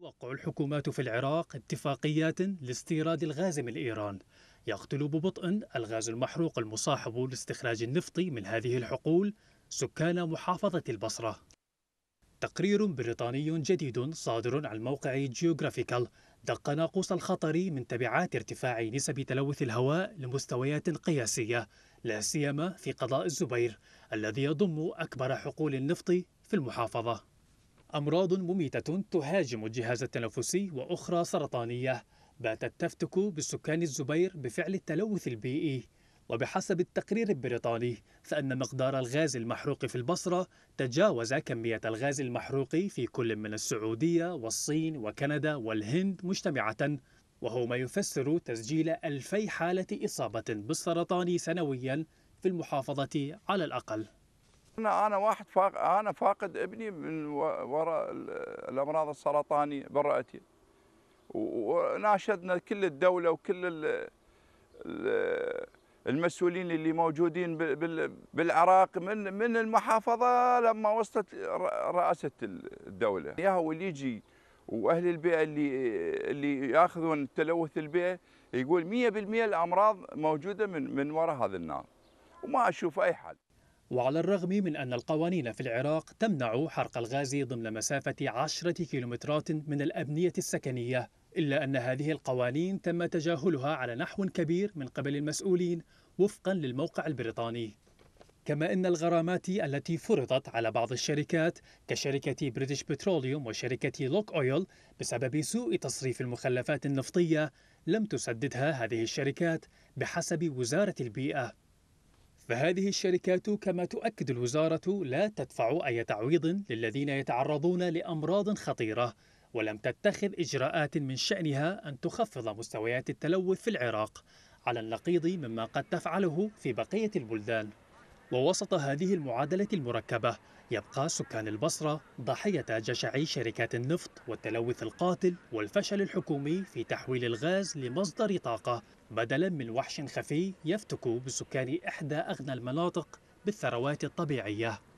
توقع الحكومات في العراق اتفاقيات لاستيراد الغاز من إيران يقتل ببطء الغاز المحروق المصاحب لاستخراج النفط من هذه الحقول سكان محافظة البصرة تقرير بريطاني جديد صادر عن موقع جيوغرافيكال دق ناقوس الخطر من تبعات ارتفاع نسب تلوث الهواء لمستويات قياسية لا سيما في قضاء الزبير الذي يضم أكبر حقول النفط في المحافظة أمراض مميتة تهاجم الجهاز التنفسي وأخرى سرطانية باتت تفتك بالسكان الزبير بفعل التلوث البيئي وبحسب التقرير البريطاني فإن مقدار الغاز المحروق في البصرة تجاوز كمية الغاز المحروق في كل من السعودية والصين وكندا والهند مجتمعة وهو ما يفسر تسجيل ألفي حالة إصابة بالسرطان سنويا في المحافظة على الأقل انا انا واحد فاق انا فاقد ابني من وراء الامراض السرطانيه برأتي وناشدنا كل الدوله وكل المسؤولين اللي موجودين بالعراق من من المحافظه لما وصلت رئاسه الدوله هو اللي يجي واهل البيئه اللي اللي ياخذون تلوث البيئه يقول 100% الامراض موجوده من من وراء هذا النار وما اشوف اي حل وعلى الرغم من أن القوانين في العراق تمنع حرق الغاز ضمن مسافة عشرة كيلومترات من الأبنية السكنية إلا أن هذه القوانين تم تجاهلها على نحو كبير من قبل المسؤولين وفقا للموقع البريطاني كما أن الغرامات التي فرضت على بعض الشركات كشركة بريتش بتروليوم وشركة لوك أويل بسبب سوء تصريف المخلفات النفطية لم تسددها هذه الشركات بحسب وزارة البيئة فهذه الشركات كما تؤكد الوزارة لا تدفع أي تعويض للذين يتعرضون لأمراض خطيرة ولم تتخذ إجراءات من شأنها أن تخفض مستويات التلوث في العراق على النقيض مما قد تفعله في بقية البلدان ووسط هذه المعادلة المركبة يبقى سكان البصرة ضحية جشع شركات النفط والتلوث القاتل والفشل الحكومي في تحويل الغاز لمصدر طاقة بدلا من وحش خفي يفتك بسكان إحدى أغنى المناطق بالثروات الطبيعية